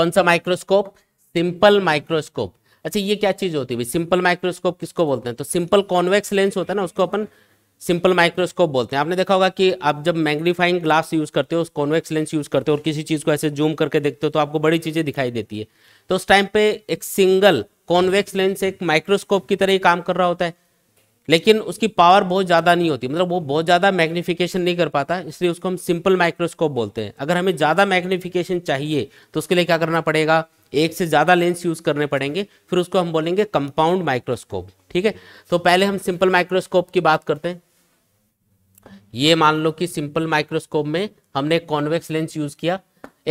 कौन सा microscope simple microscope अच्छा ये क्या चीज होती है सिंपल माइक्रोस्कोप किसको बोलते हैं तो सिंपल कॉन्वेक्स लेंस होता है ना उसको अपन सिंपल माइक्रोस्कोप बोलते हैं आपने देखा होगा कि आप जब मैग्नीफाइंग ग्लास यूज करते हो कॉन्वेक्स लेंस यूज करते हो और किसी चीज को ऐसे जूम करके देखते हो तो आपको बड़ी चीजें दिखाई देती है तो उस टाइम पे एक सिंगल कॉन्वेक्स लेंस एक माइक्रोस्कोप की तरह ही काम कर रहा होता है लेकिन उसकी पावर बहुत ज़्यादा नहीं होती मतलब वो बहुत ज़्यादा मैग्नीफिकेशन नहीं कर पाता इसलिए उसको हम सिंपल माइक्रोस्कोप बोलते हैं अगर हमें ज़्यादा मैग्नीफिकेशन चाहिए तो उसके लिए क्या करना पड़ेगा एक से ज़्यादा लेंस यूज़ करने पड़ेंगे फिर उसको हम बोलेंगे कंपाउंड माइक्रोस्कोप ठीक है तो पहले हम सिंपल माइक्रोस्कोप की बात करते हैं ये मान लो कि सिंपल माइक्रोस्कोप में हमने कॉन्वेक्स लेंस यूज़ किया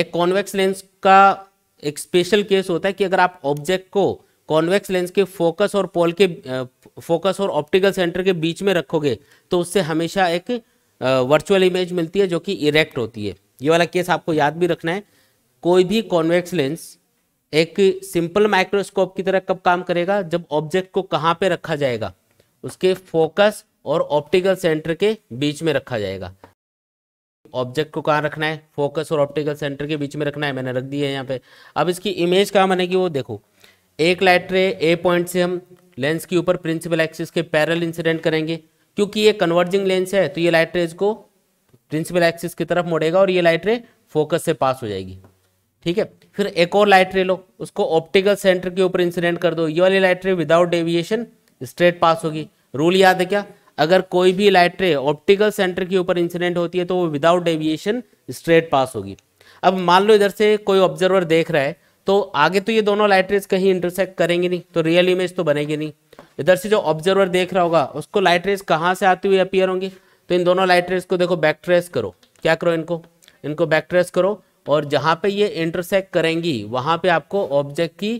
एक कॉन्वेक्स लेंस का एक स्पेशल केस होता है कि अगर आप ऑब्जेक्ट को कॉन्वेक्स लेंस के फोकस और पोल के फोकस और ऑप्टिकल सेंटर के बीच में रखोगे तो उससे हमेशा एक वर्चुअल इमेज मिलती है जो कि इरेक्ट होती है ये वाला केस आपको याद भी रखना है कोई भी कॉन्वेक्स लेंस एक सिंपल माइक्रोस्कोप की तरह कब काम करेगा जब ऑब्जेक्ट को कहाँ पे रखा जाएगा उसके फोकस और ऑप्टिकल सेंटर के बीच में रखा जाएगा ऑब्जेक्ट को कहाँ रखना है फोकस और ऑप्टिकल सेंटर के बीच में रखना है मैंने रख दिया है यहाँ पे अब इसकी इमेज कहाँ बनेगी वो देखो एक लाइट रे ए पॉइंट से हम लेंस के ऊपर प्रिंसिपल एक्सिस के पैरल इंसिडेंट करेंगे क्योंकि ये कन्वर्जिंग लेंस है तो ये लाइट रेज को प्रिंसिपल एक्सिस की तरफ मोड़ेगा और ये लाइट रे फोकस से पास हो जाएगी ठीक है फिर एक और लाइट रे लो उसको ऑप्टिकल सेंटर के ऊपर इंसिडेंट कर दो ये वाली लाइट रे विदाउट डेविएशन स्ट्रेट पास होगी रूल याद है क्या अगर कोई भी लाइट रे ऑप्टिकल सेंटर के ऊपर इंसिडेंट होती है तो वो विदाउट डेविएशन स्ट्रेट पास होगी अब मान लो इधर से कोई ऑब्जर्वर देख रहा है तो आगे तो ये दोनों लाइट रेज कहीं इंटरसेक्ट करेंगी नहीं तो रियल इमेज तो बनेगी नहीं इधर से जो ऑब्जर्वर देख रहा होगा उसको लाइट रेज कहाँ से आती हुई अपियर होंगी तो इन दोनों लाइट रेज को देखो बैक ट्रेस करो क्या करो इनको इनको बैक ट्रेस करो और जहाँ पे ये इंटरसेक्ट करेंगी वहाँ पे आपको ऑब्जेक्ट की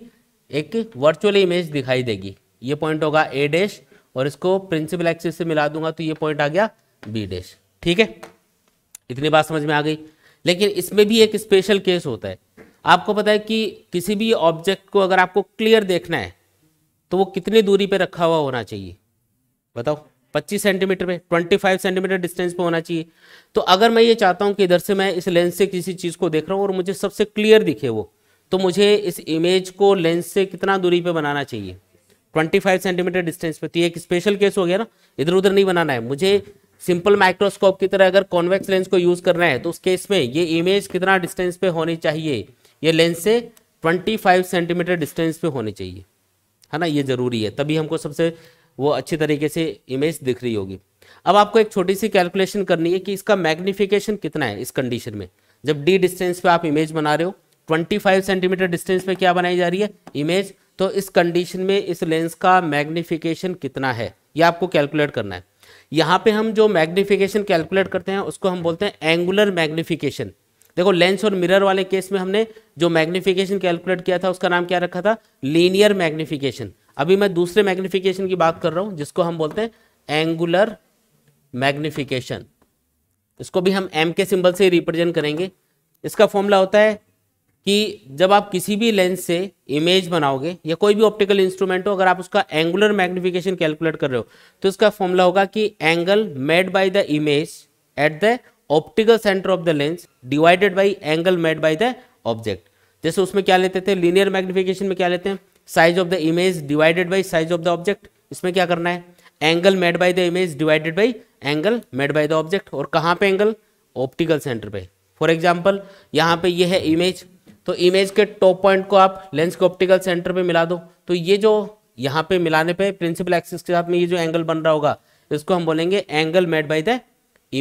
एक वर्चुअल इमेज दिखाई देगी ये पॉइंट होगा ए डैश और इसको प्रिंसिपल एक्सिस से मिला दूंगा तो ये पॉइंट आ गया बी डैश ठीक है इतनी बात समझ में आ गई लेकिन इसमें भी एक स्पेशल केस होता है आपको पता है कि किसी भी ऑब्जेक्ट को अगर आपको क्लियर देखना है तो वो कितनी दूरी पे रखा हुआ होना चाहिए बताओ 25 सेंटीमीटर पे 25 सेंटीमीटर डिस्टेंस पे होना चाहिए तो अगर मैं ये चाहता हूँ कि इधर से मैं इस लेंस से किसी चीज़ को देख रहा हूँ और मुझे सबसे क्लियर दिखे वो तो मुझे इस इमेज को लेंस से कितना दूरी पे बनाना चाहिए 25 सेंटीमीटर डिस्टेंस पे तो ये एक स्पेशल केस हो गया ना इधर उधर नहीं बनाना है मुझे सिंपल माइक्रोस्कोप की तरह अगर कॉन्वेक्स लेंस को यूज़ करना है तो उस केस में ये इमेज कितना डिस्टेंस पे होनी चाहिए ये लेंस से 25 सेंटीमीटर डिस्टेंस पे होनी चाहिए है ना ये ज़रूरी है तभी हमको सबसे वो अच्छे तरीके से इमेज दिख रही होगी अब आपको एक छोटी सी कैलकुलेशन करनी है कि इसका मैग्नीफिकेशन कितना है इस कंडीशन में जब डी डिस्टेंस पे आप इमेज बना रहे हो 25 सेंटीमीटर डिस्टेंस पे क्या बनाई जा रही है इमेज तो इस कंडीशन में इस लेंस का मैग्नीफिकेशन कितना है ये आपको कैलकुलेट करना है यहाँ पे हम जो मैग्निफिकेशन कैलकुलेट करते हैं उसको हम बोलते हैं एंगुलर मैग्निफिकेशन देखो लेंस और मिरर वाले केस में हमने जो मैग्निफिकेशन कैलकुलेट किया था उसका नाम क्या रखा था लीनियर मैग्निफिकेशन अभी मैं दूसरे मैग्निफिकेशन की बात कर रहा हूं जिसको हम बोलते हैं एंगुलर मैग्निफिकेशन इसको भी हम एम के सिंबल से रिप्रेजेंट करेंगे इसका फॉर्मूला होता है कि जब आप किसी भी लेंस से इमेज बनाओगे या कोई भी ऑप्टिकल इंस्ट्रूमेंट हो अगर आप उसका एंगुलर मैग्निफिकेशन कैलकुलेट कर रहे हो तो इसका फॉर्मूला होगा कि angle made by the image at the optical centre of the lens divided by angle made by the object जैसे उसमें क्या लेते थे लीनियर मैग्निफिकेशन में क्या लेते हैं size of the image divided by size of the object इसमें क्या करना है angle made by the image divided by angle made by the object और कहाँ पे एंगल ऑप्टिकल सेंटर पे फॉर एग्जाम्पल यहाँ पे ये है इमेज तो इमेज के टॉप पॉइंट को आप लेंस के ऑप्टिकल सेंटर पे मिला दो तो ये जो यहाँ पे मिलाने पे प्रिंसिपल एक्सिस के साथ में ये जो एंगल बन रहा होगा इसको हम बोलेंगे angle made by the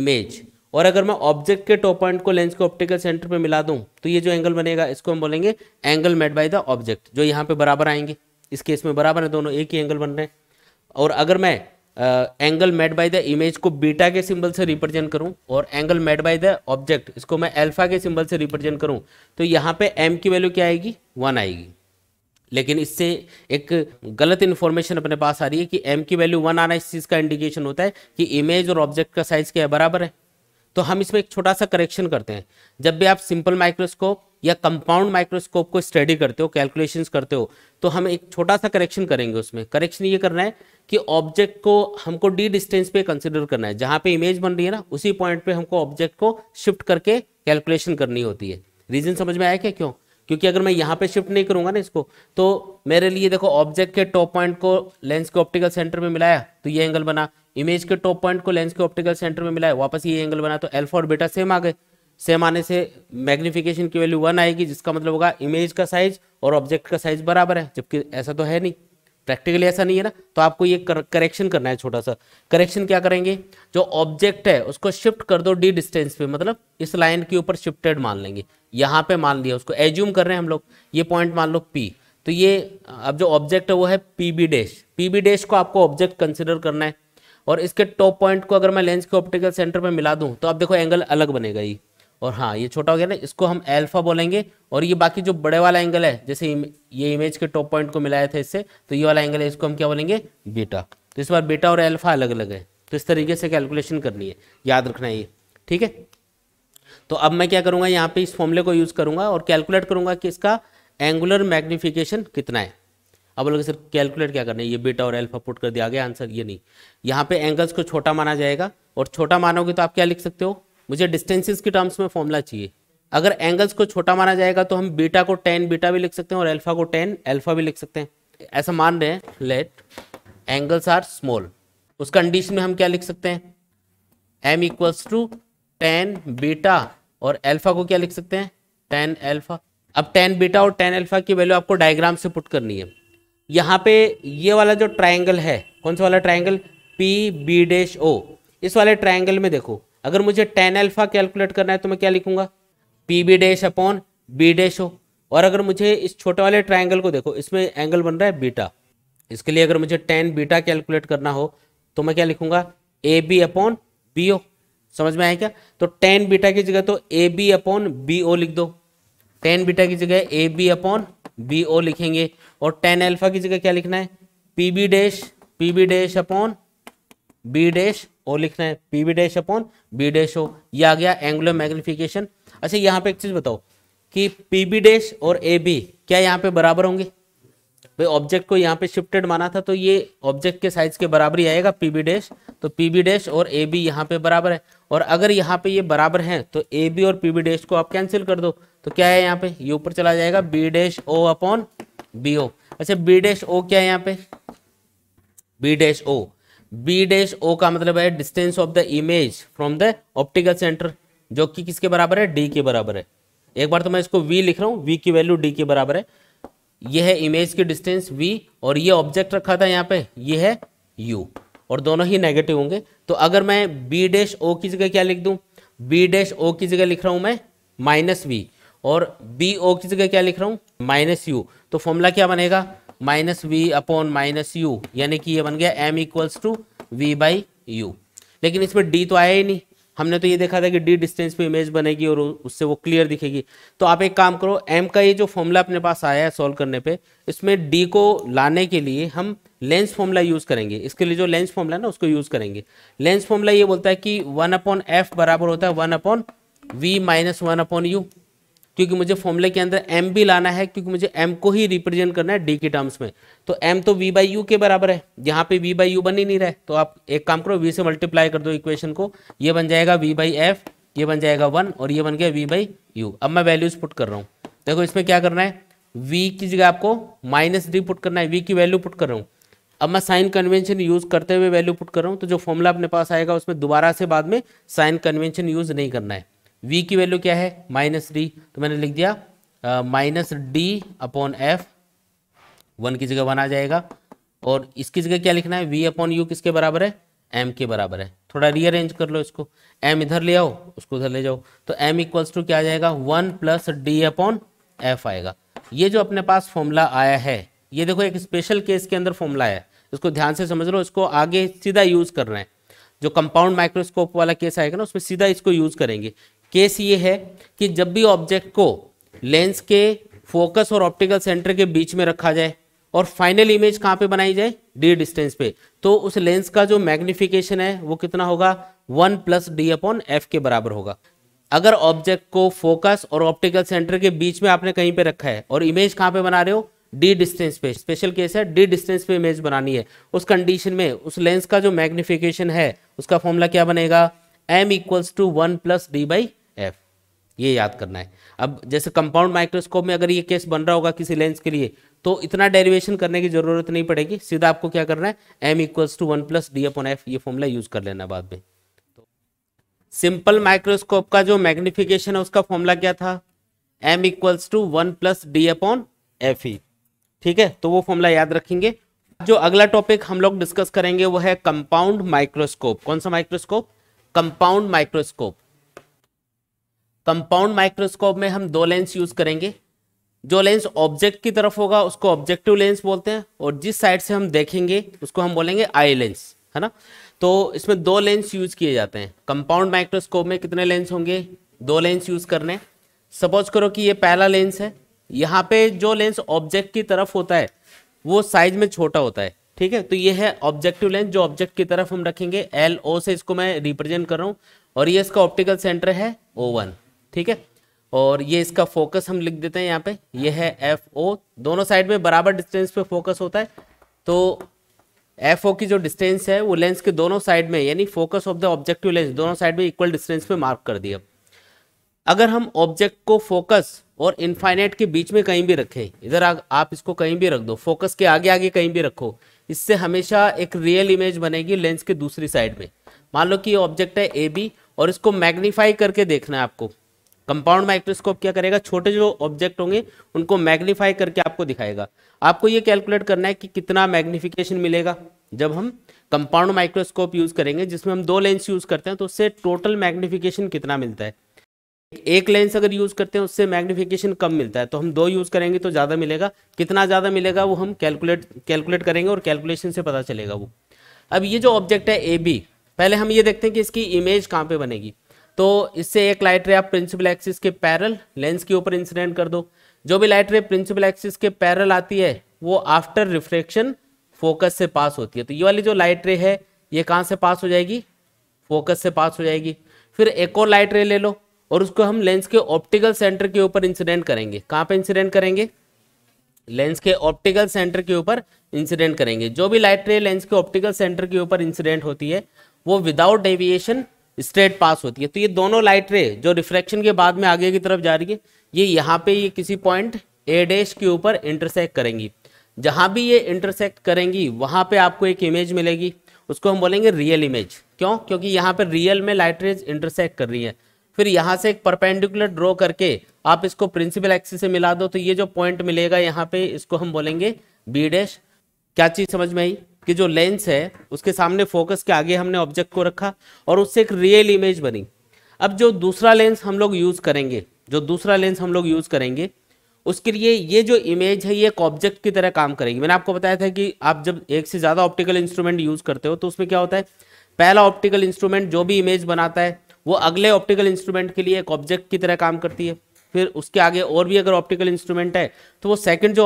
image और अगर मैं ऑब्जेक्ट के टॉप पॉइंट को लेंस के ऑप्टिकल सेंटर पे मिला दूं तो ये जो एंगल बनेगा इसको हम बोलेंगे angle made by the object जो यहाँ पे बराबर आएंगे इस केस में बराबर है दोनों एक ही एंगल बन रहे हैं और अगर मैं angle made by the image को बीटा के सिंबल से रिप्रेजेंट करूँ और angle made by the object इसको मैं एल्फा के सिंबल से रिप्रेजेंट करूँ तो यहाँ पे एम की वैल्यू क्या आएगी वन आएगी लेकिन इससे एक गलत इन्फॉर्मेशन अपने पास आ रही है कि एम की वैल्यू वन आना इस चीज़ का इंडिकेशन होता है कि इमेज और ऑब्जेक्ट का साइज क्या है बराबर है तो हम इसमें एक छोटा सा करेक्शन करते हैं जब भी आप सिंपल माइक्रोस्कोप या कंपाउंड माइक्रोस्कोप को स्टडी करते हो कैलकुलेशन करते हो तो हम एक छोटा सा करेक्शन करेंगे उसमें करेक्शन ये करना है कि ऑब्जेक्ट को हमको डी डिस्टेंस पे कंसिडर करना है जहाँ पे इमेज बन रही है ना उसी पॉइंट पे हमको ऑब्जेक्ट को शिफ्ट करके कैलकुलेशन करनी होती है रीजन समझ में आया क्या क्यों क्योंकि अगर मैं यहाँ पे शिफ्ट नहीं करूँगा ना इसको तो मेरे लिए देखो ऑब्जेक्ट के टॉप पॉइंट को लेंस के ऑप्टिकल सेंटर में मिलाया तो ये एंगल बना इमेज के टॉप पॉइंट को लेंस के ऑप्टिकल सेंटर में मिलाया वापस ये एंगल बना तो एल्फा और बेटा सेम आ गए सेम आने से मैग्निफिकेशन की वैल्यू वन आएगी जिसका मतलब होगा इमेज का साइज और ऑब्जेक्ट का साइज बराबर है जबकि ऐसा तो है नहीं प्रैक्टिकली ऐसा नहीं है ना तो आपको ये करेक्शन करना है छोटा सा करेक्शन क्या करेंगे जो ऑब्जेक्ट है उसको शिफ्ट कर दो डी डिस्टेंस पे मतलब इस लाइन के ऊपर शिफ्टेड मान लेंगे यहाँ पे मान लिया उसको एज्यूम कर रहे हैं हम लोग ये पॉइंट मान लो पी तो ये अब जो ऑब्जेक्ट है वो है P B dash P B dash को आपको ऑब्जेक्ट कंसिडर करना है और इसके टॉप पॉइंट को अगर मैं लेंस के ऑप्टिकल सेंटर पर मिला दूँ तो आप देखो एंगल अलग बनेगा ही और हाँ ये छोटा हो गया ना इसको हम एल्फा बोलेंगे और ये बाकी जो बड़े वाला एंगल है जैसे ये इमेज के टॉप पॉइंट को मिलाया था इससे तो ये वाला एंगल है इसको हम क्या बोलेंगे बीटा तो इस बार बीटा और एल्फा अलग अलग है तो इस तरीके से कैलकुलेशन करनी है याद रखना है ये ठीक है तो अब मैं क्या करूँगा यहाँ पर इस फॉर्मूले को यूज़ करूँगा और कैलकुलेट करूँगा कि इसका एंगुलर मैग्निफिकेशन कितना है अब बोलोगे सर कैलकुलेट क्या करना है ये बीटा और एल्फा पुट कर दिया गया आंसर ये नहीं यहाँ पे एंगल्स को छोटा माना जाएगा और छोटा मानोगे तो आप क्या लिख सकते हो मुझे डिस्टेंसिस के टर्म्स में फॉर्मूला चाहिए अगर एंगल्स को छोटा माना जाएगा तो हम बीटा को टेन बीटा भी लिख सकते हैं और एल्फा को टेन एल्फा भी लिख सकते हैं ऐसा मान रहे हैं लेट एंगल्स आर स्मॉल उस कंडीशन में हम क्या लिख सकते हैं M equals to tan beta और एल्फा को क्या लिख सकते हैं टेन एल्फा अब टेन बीटा और टेन एल्फा की वैल्यू आपको डायग्राम से पुट करनी है यहाँ पे ये वाला जो ट्राइंगल है कौन सा वाला triangle P B dash O इस वाले ट्राइंगल में देखो अगर मुझे टेन एल्फा कैलकुलेट करना है तो मैं क्या लिखूंगा P B dash upon B dash O और अगर मुझे इस छोटे वाले ट्राइंगल को देखो इसमें एंगल बन रहा है बीटा इसके लिए अगर मुझे टेन बीटा कैलकुलेट करना हो तो मैं क्या लिखूंगा A B upon B O समझ में आया क्या तो टेन बीटा की जगह तो A B upon B O लिख दो टेन बीटा की जगह A B upon B O लिखेंगे और टेन एल्फा की जगह क्या लिखना है P B dash P B dash upon B dash और लिखना है P V dash upon B dash O यह आ गया एंगुलर मैग्निफिकेशन अच्छा यहाँ पे एक चीज़ बताओ कि पी बी डैश और ए बी क्या यहाँ पे बराबर होंगे भाई ऑब्जेक्ट को यहाँ पे शिफ्टेड माना था तो ये ऑब्जेक्ट के साइज के बराबर ही आएगा पी बी डैश तो पी बी डैश और ए बी यहाँ पे बराबर है और अगर यहाँ पे ये बराबर है तो ए बी और पी बी डैश को आप कैंसिल कर दो तो क्या है यहाँ पे ये ऊपर चला जाएगा B dash O upon B O अच्छा बी डैश ओ क्या है यहाँ पे B dash O B dash O का मतलब है distance of the image from the optical centre जो कि किसके बराबर है डी के बराबर है एक बार तो मैं इसको वी लिख रहा हूँ वी की वैल्यू डी के बराबर है यह है इमेज की डिस्टेंस वी और ये ऑब्जेक्ट रखा था यहाँ पे ये है यू और दोनों ही नेगेटिव होंगे तो अगर मैं बी डैश ओ की जगह क्या लिख दूँ बी डैश ओ की जगह लिख रहा हूँ मैं माइनस वी और बी ओ की जगह क्या लिख रहा हूँ माइनस यू तो फॉर्मूला क्या बनेगा minus V upon minus U यानी कि ये बन गया M equals to V by U लेकिन इसमें डी तो आया ही नहीं हमने तो ये देखा था कि डी डिस्टेंस पे इमेज बनेगी और उससे वो क्लियर दिखेगी तो आप एक काम करो एम का ये जो फॉर्मूला अपने पास आया है सॉल्व करने पे इसमें डी को लाने के लिए हम लेंस फॉर्मूला यूज़ करेंगे इसके लिए जो लेंस फॉर्मूला है ना उसको यूज़ करेंगे लेंस फॉर्मूला ये बोलता है कि वन अपॉन एफ बराबर होता है one upon V minus one upon U क्योंकि मुझे फॉर्मूले के अंदर एम भी लाना है क्योंकि मुझे एम को ही रिप्रेजेंट करना है डी के टर्म्स में तो एम तो वी बाई यू के बराबर है यहाँ पे वी बाई यू बन ही नहीं रहा है तो आप एक काम करो वी से मल्टीप्लाई कर दो इक्वेशन को ये बन जाएगा वी बाई एफ ये बन जाएगा वन और ये बन गया वी बाई यू अब मैं वैल्यूज पुट कर रहा हूँ देखो इसमें क्या करना है वी की जगह आपको माइनस डी पुट करना है वी की वैल्यू पुट कर रहा हूँ अब मैं साइन कन्वेंशन यूज़ करते हुए वैल्यू पुट कर रहा हूँ तो जो फॉर्मूला अपने पास आएगा उसमें दोबारा से बाद में साइन कन्वेंशन यूज़ नहीं करना है v की वैल्यू क्या है माइनस डी तो मैंने लिख दिया minus D upon F one की जगह वन आ जाएगा और इसकी जगह क्या लिखना है वी अपॉन यू किसके बराबर है एम के बराबर है थोड़ा रीअरेंज कर लो इसको एम इधर ले आओ उसको उधर ले जाओ तो एम इक्वल्स टू क्या आ जाएगा one plus D upon F आएगा ये जो अपने पास फॉर्मूला आया है ये देखो एक स्पेशल केस के अंदर फॉर्मूला है इसको ध्यान से समझ लो इसको आगे सीधा यूज करना है जो कंपाउंड माइक्रोस्कोप वाला केस आएगा ना उसमें सीधा इसको यूज करेंगे केस ये है कि जब भी ऑब्जेक्ट को लेंस के फोकस और ऑप्टिकल सेंटर के बीच में रखा जाए और फाइनल इमेज कहाँ पे बनाई जाए डी डिस्टेंस पे तो उस लेंस का जो मैग्निफिकेशन है वो कितना होगा one plus D upon F के बराबर होगा अगर ऑब्जेक्ट को फोकस और ऑप्टिकल सेंटर के बीच में आपने कहीं पे रखा है और इमेज कहाँ पे बना रहे हो डी डिस्टेंस पे स्पेशल केस है डी डिस्टेंस पे इमेज बनानी है उस कंडीशन में उस लेंस का जो मैग्निफिकेशन है उसका फॉर्मूला क्या बनेगा M equals to one plus D by F ये याद करना है अब जैसे कंपाउंड माइक्रोस्कोप में अगर ये केस बन रहा होगा किसी लेंस के लिए तो इतना डेरिवेशन करने की जरूरत नहीं पड़ेगी सीधा आपको क्या करना है M equals to one plus D upon F ये फॉर्मूला यूज कर लेना बाद में तो सिंपल माइक्रोस्कोप का जो मैग्निफिकेशन है उसका फॉर्मूला क्या था M equals to one plus D upon F E ठीक है तो वो फॉर्मूला याद रखेंगे जो अगला टॉपिक हम लोग डिस्कस करेंगे वो है कंपाउंड माइक्रोस्कोप कौन सा microscope compound microscope compound microscope में हम दो लेंस यूज करेंगे जो लेंस ऑब्जेक्ट की तरफ होगा उसको ऑब्जेक्टिव लेंस बोलते हैं और जिस साइड से हम देखेंगे उसको हम बोलेंगे आई लेंस है ना तो इसमें दो लेंस यूज किए जाते हैं कंपाउंड माइक्रोस्कोप में कितने लेंस होंगे दो लेंस यूज करने सपोज करो कि ये पहला लेंस है यहाँ पे जो लेंस ऑब्जेक्ट की तरफ होता है वो साइज में छोटा होता है ठीक है तो ये है ऑब्जेक्टिव लेंस जो ऑब्जेक्ट की तरफ हम रखेंगे एल ओ से इसको मैं रिप्रेजेंट कर रहा हूँ और ये इसका ऑप्टिकल सेंटर है ओ वन ठीक है और ये इसका फोकस हम लिख देते हैं यहाँ पे ये है एफ ओ दोनों साइड में बराबर डिस्टेंस पे फोकस होता है तो एफ ओ की जो डिस्टेंस है वो लेंस के दोनों साइड में यानी focus of the objective lens दोनों साइड में इक्वल डिस्टेंस पे मार्क कर दिया अगर हम ऑब्जेक्ट को फोकस और इनफाइनाइट के बीच में कहीं भी रखें इधर आप इसको कहीं भी रख दो फोकस के आगे आगे कहीं भी रखो इससे हमेशा एक रियल इमेज बनेगी लेंस के दूसरी साइड में मान लो कि ये ऑब्जेक्ट है ए बी और इसको मैग्नीफाई करके देखना है आपको कंपाउंड माइक्रोस्कोप क्या करेगा छोटे जो ऑब्जेक्ट होंगे उनको मैग्नीफाई करके आपको दिखाएगा आपको ये कैलकुलेट करना है कि कितना मैग्निफिकेशन मिलेगा जब हम कंपाउंड माइक्रोस्कोप यूज करेंगे जिसमें हम दो लेंस यूज करते हैं तो उससे टोटल मैग्निफिकेशन कितना मिलता है एक लेंस अगर यूज करते हैं उससे मैग्निफिकेशन कम मिलता है तो हम दो यूज करेंगे तो ज्यादा मिलेगा कितना ज्यादा मिलेगा वो हम कैलकुलेट कैलकुलेट करेंगे और कैलकुलेशन से पता चलेगा वो अब ये जो ऑब्जेक्ट है ए बी पहले हम ये देखते हैं कि इसकी इमेज कहाँ पे बनेगी तो इससे एक लाइट रे आप प्रिंसिपल एक्सिस के पैरल लेंस के ऊपर इंसिडेंट कर दो जो भी लाइट रे प्रिंसिपल एक्सिस के पैरल आती है वो आफ्टर रिफ्लेक्शन फोकस से पास होती है तो ये वाली जो लाइट रे है ये कहाँ से पास हो जाएगी फोकस से पास हो जाएगी फिर एक और लाइट रे ले लो और उसको हम लेंस के ऑप्टिकल सेंटर के ऊपर इंसिडेंट करेंगे कहाँ पे इंसिडेंट करेंगे लेंस के ऑप्टिकल सेंटर के ऊपर इंसिडेंट करेंगे जो भी लाइट रे लेंस के ऑप्टिकल सेंटर के ऊपर इंसिडेंट होती है वो विदाउट डेविएशन स्ट्रेट पास होती है तो ये दोनों लाइट रे जो रिफ्रैक्शन के बाद में आगे की तरफ जा रही है ये यहाँ पे ये किसी पॉइंट ए डैश के ऊपर इंटरसेक्ट करेंगी जहाँ भी ये इंटरसेक्ट करेंगी वहाँ पे आपको एक इमेज मिलेगी उसको हम बोलेंगे रियल इमेज क्यों क्योंकि यहाँ पर रियल में लाइट रेज इंटरसेक्ट कर रही है फिर यहाँ से एक परपेंडिकुलर ड्रॉ करके आप इसको प्रिंसिपल एक्सिस से मिला दो तो ये जो पॉइंट मिलेगा यहाँ पे इसको हम बोलेंगे बी डैश क्या चीज़ समझ में आई कि जो लेंस है उसके सामने फोकस के आगे हमने ऑब्जेक्ट को रखा और उससे एक रियल इमेज बनी अब जो दूसरा लेंस हम लोग यूज़ करेंगे जो दूसरा लेंस हम लोग यूज़ करेंगे उसके लिए ये जो इमेज है ये एक ऑब्जेक्ट की तरह काम करेगी मैंने आपको बताया था कि आप जब एक से ज़्यादा ऑप्टिकल इंस्ट्रूमेंट यूज़ करते हो तो उसमें क्या होता है पहला ऑप्टिकल इंस्ट्रूमेंट जो भी इमेज बनाता है वो अगले ऑप्टिकल इंस्ट्रूमेंट के लिए एक ऑब्जेक्ट की तरह काम करती है फिर उसके आगे और भी अगर ऑप्टिकल इंस्ट्रूमेंट है तो वो सेकंड जो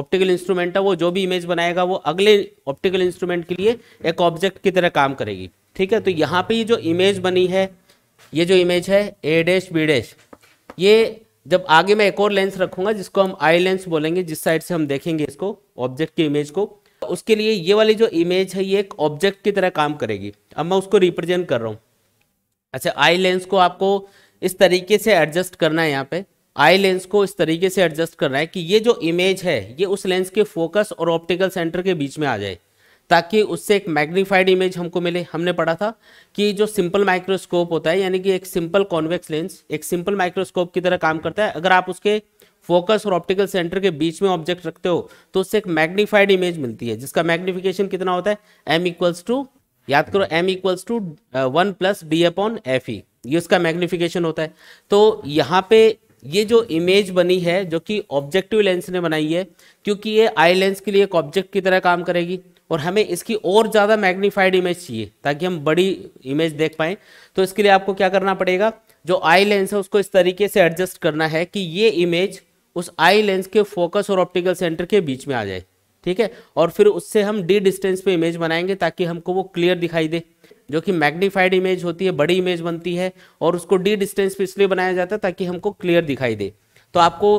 ऑप्टिकल इंस्ट्रूमेंट है वो जो भी इमेज बनाएगा वो अगले ऑप्टिकल इंस्ट्रूमेंट के लिए एक ऑब्जेक्ट की तरह काम करेगी ठीक है तो यहाँ पे जो इमेज बनी है ये जो इमेज है ए डैश बी डैश ये जब आगे मैं एक और लेंस रखूंगा जिसको हम आई लेंस बोलेंगे जिस साइड से हम देखेंगे इसको ऑब्जेक्ट की इमेज को उसके लिए ये वाली जो इमेज है ये एक ऑब्जेक्ट की तरह काम करेगी अब मैं उसको रिप्रेजेंट कर रहा हूँ अच्छा आई लेंस को आपको इस तरीके से एडजस्ट करना है यहाँ पे आई लेंस को इस तरीके से एडजस्ट करना है कि ये जो इमेज है ये उस लेंस के फोकस और ऑप्टिकल सेंटर के बीच में आ जाए ताकि उससे एक मैग्नीफाइड इमेज हमको मिले हमने पढ़ा था कि जो सिंपल माइक्रोस्कोप होता है यानी कि एक सिंपल कॉन्वेक्स लेंस एक सिंपल माइक्रोस्कोप की तरह काम करता है अगर आप उसके फोकस और ऑप्टिकल सेंटर के बीच में ऑब्जेक्ट रखते हो तो उससे एक मैग्नीफाइड इमेज मिलती है जिसका मैग्निफिकेशन कितना होता है एम इक्वल्स टू याद करो M equals to one plus D upon F E ये उसका मैग्निफिकेशन होता है तो यहाँ पे ये जो इमेज बनी है जो कि ऑब्जेक्टिव लेंस ने बनाई है क्योंकि ये आई लेंस के लिए एक ऑब्जेक्ट की तरह काम करेगी और हमें इसकी और ज़्यादा मैग्नीफाइड इमेज चाहिए ताकि हम बड़ी इमेज देख पाएँ तो इसके लिए आपको क्या करना पड़ेगा जो आई लेंस है उसको इस तरीके से एडजस्ट करना है कि ये इमेज उस आई लेंस के फोकस और ऑप्टिकल सेंटर के बीच में आ जाए ठीक है और फिर उससे हम डी डिस्टेंस पे इमेज बनाएंगे ताकि हमको वो क्लियर दिखाई दे जो कि मैग्नीफाइड इमेज होती है बड़ी इमेज बनती है और उसको डी डिस्टेंस पे इसलिए बनाया जाता है ताकि हमको क्लियर दिखाई दे तो आपको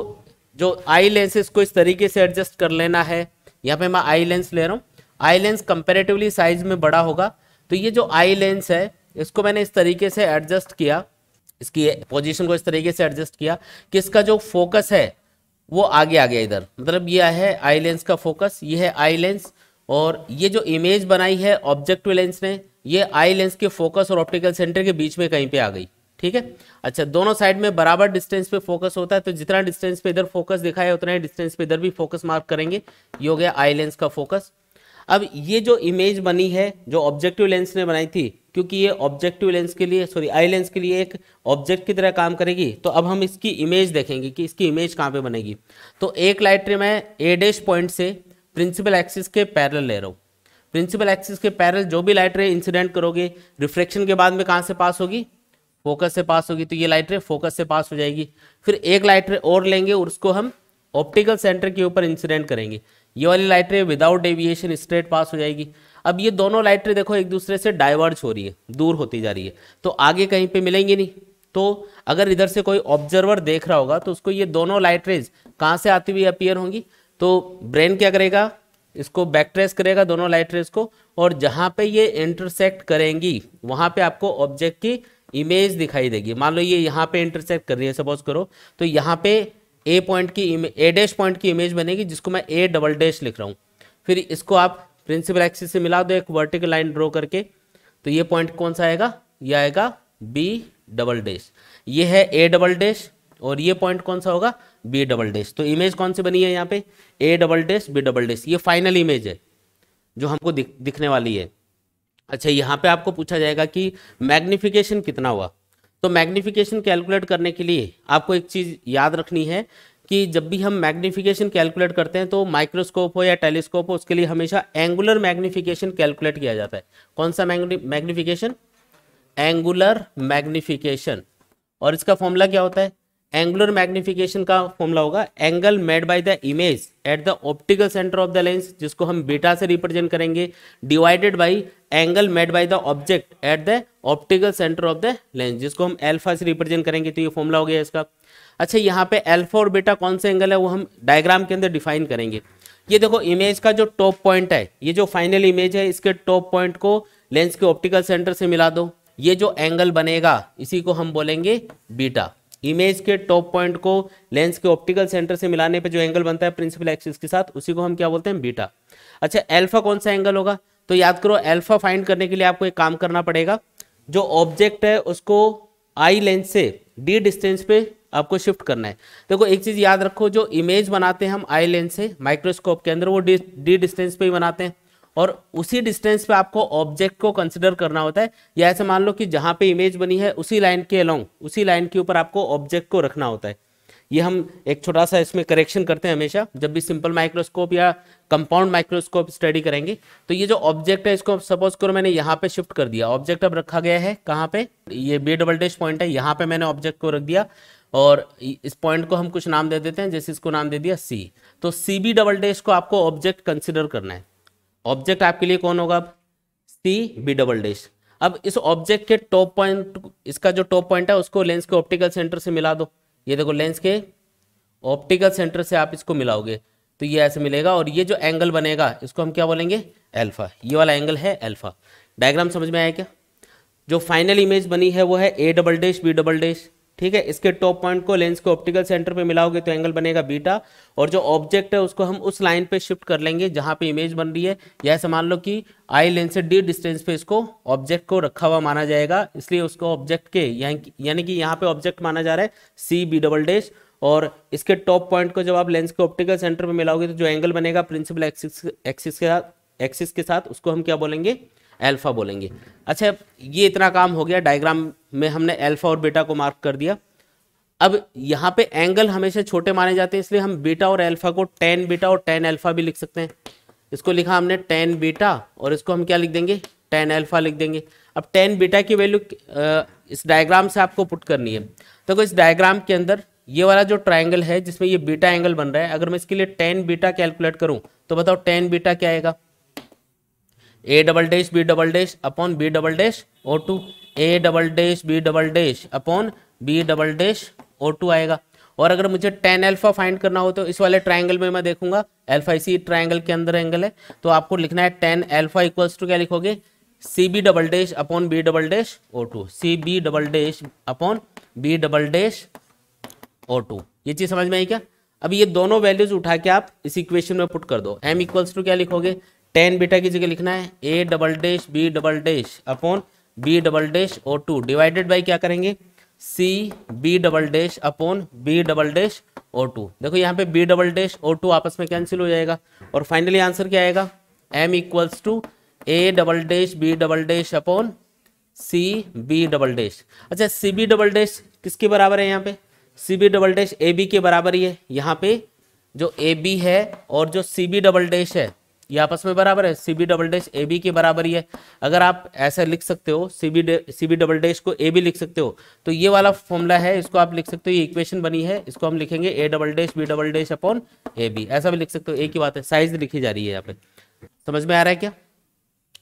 जो आई लेंसेस को इस तरीके से एडजस्ट कर लेना है यहाँ पे मैं आई लेंस ले रहा हूँ आई लेंस कंपेरेटिवली साइज में बड़ा होगा तो ये जो आई लेंस है इसको मैंने इस तरीके से एडजस्ट किया इसकी पोजिशन को इस तरीके से एडजस्ट किया कि इसका जो फोकस है वो आगे आ गया इधर मतलब ये है आई लेंस का फोकस ये है आई लेंस और ये जो इमेज बनाई है ऑब्जेक्टिव लेंस ने ये आई लेंस के फोकस और ऑप्टिकल सेंटर के बीच में कहीं पे आ गई ठीक है अच्छा दोनों साइड में बराबर डिस्टेंस पे फोकस होता है तो जितना डिस्टेंस पे इधर फोकस दिखा है उतना ही डिस्टेंस पे इधर भी फोकस मार्क करेंगे ये हो गया आई लेंस का फोकस अब ये जो इमेज बनी है जो ऑब्जेक्टिव लेंस ने बनाई थी क्योंकि ये ऑब्जेक्टिव लेंस के लिए सॉरी आई लेंस के लिए एक ऑब्जेक्ट की तरह काम करेगी तो अब हम इसकी इमेज देखेंगे कि इसकी इमेज कहाँ पे बनेगी तो एक लाइट में मैं ए डैश पॉइंट से प्रिंसिपल एक्सिस के पैरल ले रहा हूँ प्रिंसिपल एक्सिस के पैरल जो भी लाइट रे इंसिडेंट करोगे रिफ्लेक्शन के बाद में कहाँ से पास होगी फोकस से पास होगी तो ये लाइट रे फोकस से पास हो जाएगी फिर एक लाइट रे और लेंगे और उसको हम ऑप्टिकल सेंटर के ऊपर इंसिडेंट करेंगे ये वाली लाइट रे विदाउट डेविएशन स्ट्रेट पास हो जाएगी अब ये दोनों लाइट रे देखो एक दूसरे से डाइवर्ज हो रही है दूर होती जा रही है तो आगे कहीं पर मिलेंगे नहीं तो अगर इधर से कोई ऑब्जर्वर देख रहा होगा तो उसको ये दोनों लाइट रेज कहाँ से आती हुई अपियर होंगी तो ब्रेन क्या करेगा इसको बैक ट्रेस करेगा दोनों लाइट रेस को और जहाँ पे ये इंटरसेक्ट करेंगी वहाँ पे आपको ऑब्जेक्ट की इमेज दिखाई देगी मान लो ये यहाँ पे इंटरसेक्ट कर रही है सपोज करो तो यहाँ पे ए पॉइंट की ए डैश पॉइंट की इमेज बनेगी जिसको मैं ए डबल डैश लिख रहा हूँ फिर इसको आप प्रिंसिपल एक्सिस से मिला दो एक वर्टिकल लाइन ड्रॉ करके तो ये पॉइंट कौन सा आएगा ये आएगा बी डबल डैश ये है ए डबल डैश और ये पॉइंट कौन सा होगा बी डबल डैश तो इमेज कौन सी बनी है यहाँ पे A double dash B double dash ये फाइनल इमेज है जो हमको दिख, दिखने वाली है अच्छा यहाँ पे आपको पूछा जाएगा कि मैग्निफिकेशन कितना हुआ तो मैग्निफिकेशन कैलकुलेट करने के लिए आपको एक चीज़ याद रखनी है कि जब भी हम मैग्निफिकेशन कैलकुलेट करते हैं तो माइक्रोस्कोप हो या टेलीस्कोप हो उसके लिए हमेशा एंगुलर मैग्निफिकेशन कैलकुलेट किया जाता है कौन सा मैग्निफिकेशन एंगुलर मैग्निफिकेशन और इसका फॉर्मूला क्या होता है एंगुलर मैग्निफिकेशन का फॉर्मला होगा angle made by the image at the optical centre of the lens जिसको हम बीटा से रिप्रेजेंट करेंगे divided by angle made by the object at the optical centre of the lens जिसको हम alpha से represent करेंगे तो ये फॉर्मूला हो गया इसका अच्छा यहाँ पे एल्फा और बेटा कौन सा एंगल है वो हम डायग्राम के अंदर डिफाइन करेंगे ये देखो इमेज का जो टॉप पॉइंट है ये जो फाइनल इमेज है इसके टॉप पॉइंट को लेंस के ऑप्टिकल सेंटर से मिला दो ये जो एंगल बनेगा इसी को हम बोलेंगे बीटा इमेज के टॉप पॉइंट को लेंस के ऑप्टिकल सेंटर से मिलाने पे जो एंगल बनता है प्रिंसिपल एक्सिस के साथ उसी को हम क्या बोलते हैं बीटा अच्छा एल्फा कौन सा एंगल होगा तो याद करो एल्फा फाइंड करने के लिए आपको एक काम करना पड़ेगा जो ऑब्जेक्ट है उसको आई लेंस से डी डिस्टेंस पे आपको शिफ्ट करना है देखो एक चीज़ याद रखो जो इमेज बनाते हैं हम आई लेंस से माइक्रोस्कोप के अंदर वो डी डिस्टेंस पे ही बनाते हैं और उसी डिस्टेंस पे आपको ऑब्जेक्ट को कंसिडर करना होता है या ऐसे मान लो कि जहाँ पे इमेज बनी है उसी लाइन के अलोंग उसी लाइन के ऊपर आपको ऑब्जेक्ट को रखना होता है ये हम एक छोटा सा इसमें करेक्शन करते हैं हमेशा जब भी सिंपल माइक्रोस्कोप या कंपाउंड माइक्रोस्कोप स्टडी करेंगे तो ये जो ऑब्जेक्ट है इसको सपोज करो मैंने यहाँ पे शिफ्ट कर दिया ऑब्जेक्ट अब रखा गया है कहाँ पे ये बी डबल डैश पॉइंट है यहाँ पे मैंने ऑब्जेक्ट को रख दिया और इस पॉइंट को हम कुछ नाम दे देते हैं जैसे इसको नाम दे दिया सी तो सी बी डबल डैश को आपको ऑब्जेक्ट कंसिडर करना है ऑब्जेक्ट आपके लिए कौन होगा अब सी बी डबल डैश अब इस ऑब्जेक्ट के टॉप पॉइंट इसका जो टॉप पॉइंट है उसको लेंस के ऑप्टिकल सेंटर से मिला दो ये देखो लेंस के ऑप्टिकल सेंटर से आप इसको मिलाओगे तो ये ऐसे मिलेगा और ये जो एंगल बनेगा इसको हम क्या बोलेंगे एल्फा ये वाला एंगल है एल्फा डायग्राम समझ में आया क्या जो फाइनल इमेज बनी है वो है A double dash B double dash ठीक है इसके टॉप पॉइंट को लेंस के ऑप्टिकल सेंटर पे मिलाओगे तो एंगल बनेगा बीटा और जो ऑब्जेक्ट है उसको हम उस लाइन पे शिफ्ट कर लेंगे जहाँ पे इमेज बन रही है या ऐसा मान लो कि आई लेंस से डी डिस्टेंस पे इसको ऑब्जेक्ट को रखा हुआ माना जाएगा इसलिए उसको ऑब्जेक्ट के यानी कि यहाँ पे ऑब्जेक्ट माना जा रहा है सी बी डबल डैश और इसके टॉप पॉइंट को जब आप लेंस के ऑप्टिकल सेंटर पर मिलाओगे तो जो एंगल बनेगा प्रिंसिपल एक्सिस एक्सिस के साथ एक्सिस के साथ उसको हम क्या बोलेंगे एल्फ़ा बोलेंगे अच्छा ये इतना काम हो गया डायग्राम में हमने एल्फ़ा और बेटा को मार्क कर दिया अब यहाँ पे एंगल हमेशा छोटे माने जाते हैं इसलिए हम बीटा और एल्फ़ा को टेन बीटा और टेन एल्फ़ा भी लिख सकते हैं इसको लिखा हमने टेन बीटा और इसको हम क्या लिख देंगे टेन एल्फ़ा लिख देंगे अब टेन बीटा की वैल्यू इस डायग्राम से आपको पुट करनी है तो इस डायग्राम के अंदर ये वाला जो ट्राइंगल है जिसमें ये बीटा एंगल बन रहा है अगर मैं इसके लिए टेन बीटा कैलकुलेट करूँ तो बताओ टेन बीटा क्या आएगा A double dash B double dash upon B double dash O two A double dash B double dash upon B double dash O two आएगा और अगर मुझे टेन एल्फा फाइंड करना हो तो इस वाले ट्राइंगल में मैं देखूंगा एल्फा इसी ट्राइंगल के अंदर एंगल है तो आपको लिखना है टेन एल्फा इक्वल्स टू क्या लिखोगे C B double dash upon B double dash O two C B double dash upon B double dash O two ये चीज़ समझ में आई क्या अब ये दोनों वैल्यूज उठा के आप इस इक्वेशन में पुट कर दो एम इक्वल्स टू क्या लिखोगे टेन बीटा की जगह लिखना है A double dash B double dash upon B double dash O two divided by क्या करेंगे C B double dash upon B double dash O two देखो यहाँ पे B double dash O two आपस में कैंसिल हो जाएगा और फाइनली आंसर क्या आएगा M equals to A double dash B double dash upon C B double dash अच्छा सी बी डबल डैश किसके बराबर है यहाँ पे C B double dash A B के बराबर ही है यहाँ पे जो ए बी है और जो सी बी डबल डैश है ये आपस में बराबर है C B double dash A B के बराबर ही है अगर आप ऐसा लिख सकते हो C B C B double dash को ए बी लिख सकते हो तो ये वाला फॉर्मूला है इसको आप लिख सकते हो ये इक्वेशन बनी है इसको हम लिखेंगे A double dash B double dash upon A B ऐसा भी लिख सकते हो ए की बात है साइज लिखी जा रही है यहाँ पे समझ में आ रहा है क्या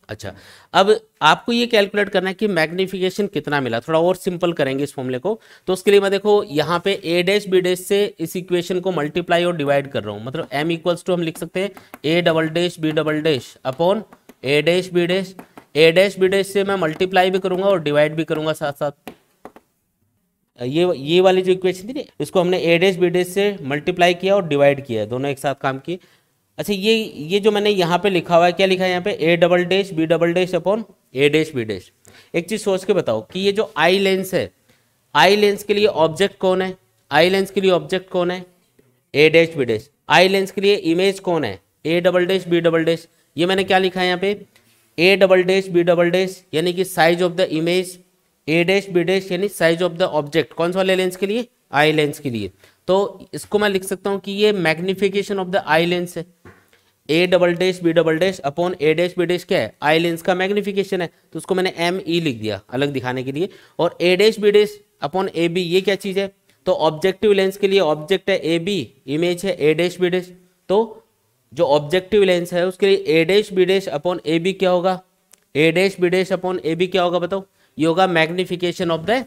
अच्छा अब आपको ये कैलकुलेट करना है कि मैग्निफिकेशन कितना मिला थोड़ा और सिंपल करेंगे इस फॉर्मूले को तो उसके लिए मैं देखो यहाँ पे ए डैश बी डैश से इस इक्वेशन को मल्टीप्लाई और डिवाइड कर रहा हूँ मतलब एम इक्वल्स टू हम लिख सकते हैं A double dash B double dash upon A dash B dash A dash B dash से मैं मल्टीप्लाई भी करूंगा और डिवाइड भी करूंगा साथ साथ ये ये वाली जो इक्वेशन थी ना इसको हमने ए डैश बी डैश से मल्टीप्लाई किया और डिवाइड किया दोनों एक साथ काम किए अच्छा ये ये जो मैंने यहाँ पे लिखा हुआ है क्या लिखा है यहाँ पे A double dash B double dash upon A dash B dash एक चीज सोच के बताओ कि ये जो आई लेंस है आई लेंस के लिए ऑब्जेक्ट कौन है आई लेंस के लिए ऑब्जेक्ट कौन है A dash B dash eye lens के लिए इमेज कौन है A double dash B double dash ये मैंने क्या लिखा है यहाँ पे A double dash B double dash यानी कि size of the image A dash B dash यानी साइज ऑफ द ऑब्जेक्ट कौन सा वाले लेंस के लिए आई लेंस के लिए तो इसको मैं लिख सकता हूं कि ये magnification of the eye lens है A double dash B double dash upon A dash B dash क्या है आई लेंस का मैग्निफिकेशन है तो उसको मैंने एम ई e लिख दिया अलग दिखाने के लिए और A dash B dash upon A B ये क्या चीज़ है तो ऑब्जेक्टिव लेंस के लिए ऑब्जेक्ट है ए बी इमेज है ए डैश बी डैश तो जो ऑब्जेक्टिव लेंस है उसके लिए A dash B dash upon A B क्या होगा A dash B dash upon A B क्या होगा बताओ ये होगा magnification of the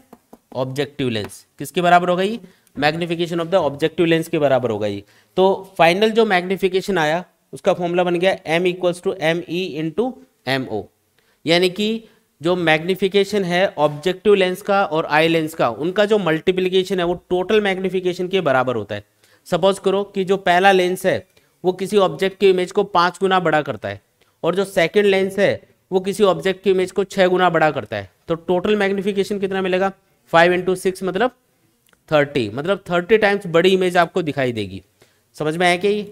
objective lens किसके बराबर होगा ये magnification of the objective lens के बराबर होगा ये तो फाइनल जो मैग्निफिकेशन आया उसका फॉर्मूला बन गया M equals to M E into M O यानी कि जो मैग्निफिकेशन है ऑब्जेक्टिव लेंस का और आई लेंस का उनका जो मल्टीप्लीकेशन है वो टोटल मैग्निफिकेशन के बराबर होता है सपोज करो कि जो पहला लेंस है वो किसी ऑब्जेक्ट की इमेज को पाँच गुना बड़ा करता है और जो सेकेंड लेंस है वो किसी ऑब्जेक्ट की इमेज को छः गुना बड़ा करता है तो टोटल मैग्निफिकेशन कितना मिलेगा फाइव इंटू सिक्स मतलब थर्टी मतलब थर्टी टाइम्स बड़ी इमेज आपको दिखाई देगी समझ में आया क्या ये